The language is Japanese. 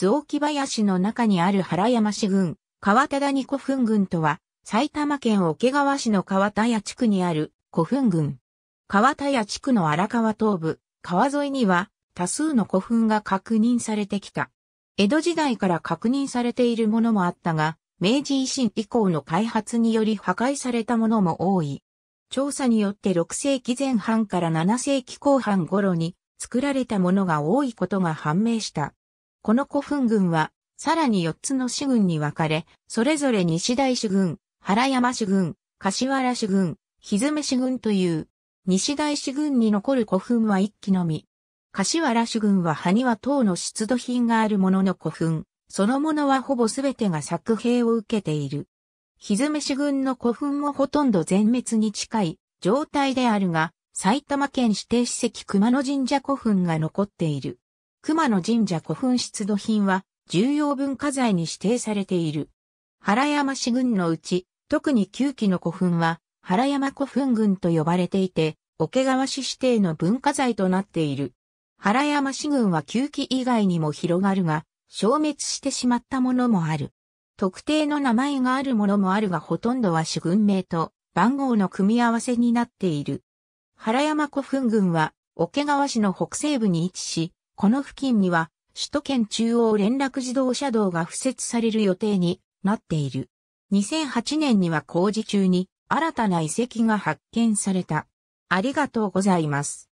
雑木林の中にある原山市郡、川田谷古墳群とは、埼玉県桶川市の川田谷地区にある古墳群。川田谷地区の荒川東部、川沿いには多数の古墳が確認されてきた。江戸時代から確認されているものもあったが、明治維新以降の開発により破壊されたものも多い。調査によって6世紀前半から7世紀後半頃に作られたものが多いことが判明した。この古墳群は、さらに4つの市群に分かれ、それぞれ西大市群、原山市群、柏原市群、ひずめ市群という、西大市群に残る古墳は1基のみ。柏原市群は埴輪等の出土品があるものの古墳、そのものはほぼ全てが作兵を受けている。ひずめ市群の古墳もほとんど全滅に近い状態であるが、埼玉県指定史跡熊野神社古墳が残っている。熊野神社古墳出土品は重要文化財に指定されている。原山市群のうち、特に旧期の古墳は原山古墳群と呼ばれていて、桶川市指定の文化財となっている。原山市群は旧期以外にも広がるが、消滅してしまったものもある。特定の名前があるものもあるがほとんどは主群名と番号の組み合わせになっている。原山古墳群は、桶川市の北西部に位置し、この付近には、首都圏中央連絡自動車道が敷設される予定になっている。2008年には工事中に新たな遺跡が発見された。ありがとうございます。